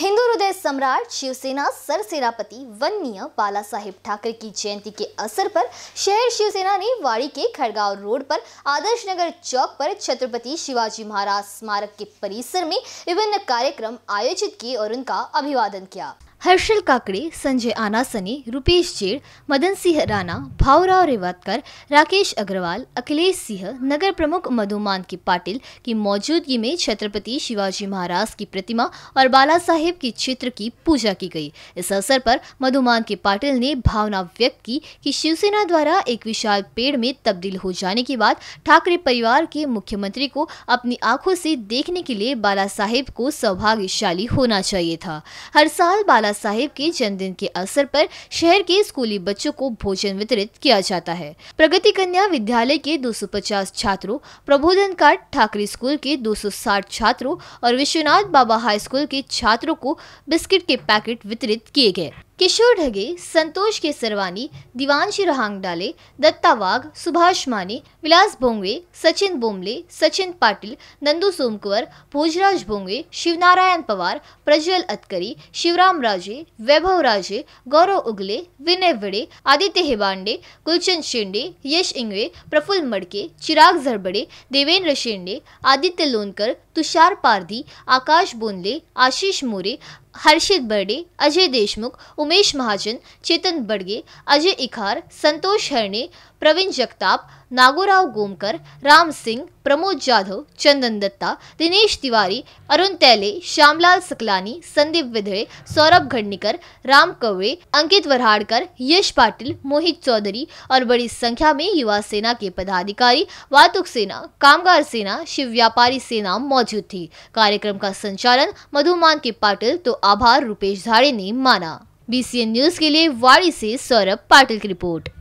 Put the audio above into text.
हिंदू हृदय सम्राट शिवसेना सरसेनापति वन्य बाला साहेब ठाकरे की जयंती के असर पर शहर शिवसेना ने वाड़ी के खड़गांव रोड पर आदर्श नगर चौक पर छत्रपति शिवाजी महाराज स्मारक के परिसर में विभिन्न कार्यक्रम आयोजित किए और उनका अभिवादन किया हर्षल काकड़े संजय आनासनी रुपेश जेड़ मदन सिंह राणा भावराव रेवातकर राकेश अग्रवाल अखिलेश सिंह नगर प्रमुख मधुमान की पाटिल की मौजूदगी में छत्रपति शिवाजी महाराज की प्रतिमा और बाला साहेब के चित्र की पूजा की गई इस अवसर पर मधुमान के पाटिल ने भावना व्यक्त की कि शिवसेना द्वारा एक विशाल पेड़ में तब्दील हो जाने के बाद ठाकरे परिवार के मुख्यमंत्री को अपनी आंखों से देखने के लिए बाला साहेब को सौभाग्यशाली होना चाहिए था हर साल बाला दादा साहिब के जन्मदिन के अवसर पर शहर के स्कूली बच्चों को भोजन वितरित किया जाता है प्रगति कन्या विद्यालय के 250 छात्रों प्रबोधन कार्ड ठाकरे स्कूल के 260 छात्रों और विश्वनाथ बाबा हाई स्कूल के छात्रों को बिस्किट के पैकेट वितरित किए गए किशोर ढगे संतोष के सरवानी दीवानशी रहांगडाले दत्ता वाघ सुभाष माने विलास भोंगे सचिन बोमले सचिन पाटिल नंदू सोमकुवर भोजराज भोंगे शिवनारायण पवार प्रज्वल अतकरी शिवराम राज राजे वैभव राजे गौरव उगले विनय वड़े आदित्य हेबांडे गुलचंद शिंडे यश इंगड़े प्रफुल्ल मड़के चिराग झरबड़े देवेंद्र शिंडे आदित्य लोनकर तुषार पारधी आकाश बोनले आशीष मोरे हर्षित बर्डे अजय देशमुख उमेश महाजन चेतन बड़गे अजय इखार संतोष हरणे प्रवीण जगताप नागोराव गोमकर राम सिंह प्रमोद जाधव चंदन दत्ता दिनेश तिवारी अरुण तैले श्यामलाल सकलानी संदीप विधड़े सौरभ घडनीकर राम कवड़े अंकित वरहाड़कर यश पाटिल मोहित चौधरी और बड़ी संख्या में युवा सेना के पदाधिकारी वातुक सेना कामगार सेना शिव व्यापारी सेना मौजूद थी कार्यक्रम का संचालन मधुमान के पाटिल तो आभार रूपेश झाड़े ने माना बीसीएन न्यूज के लिए वाड़ी से सौरभ पाटिल की रिपोर्ट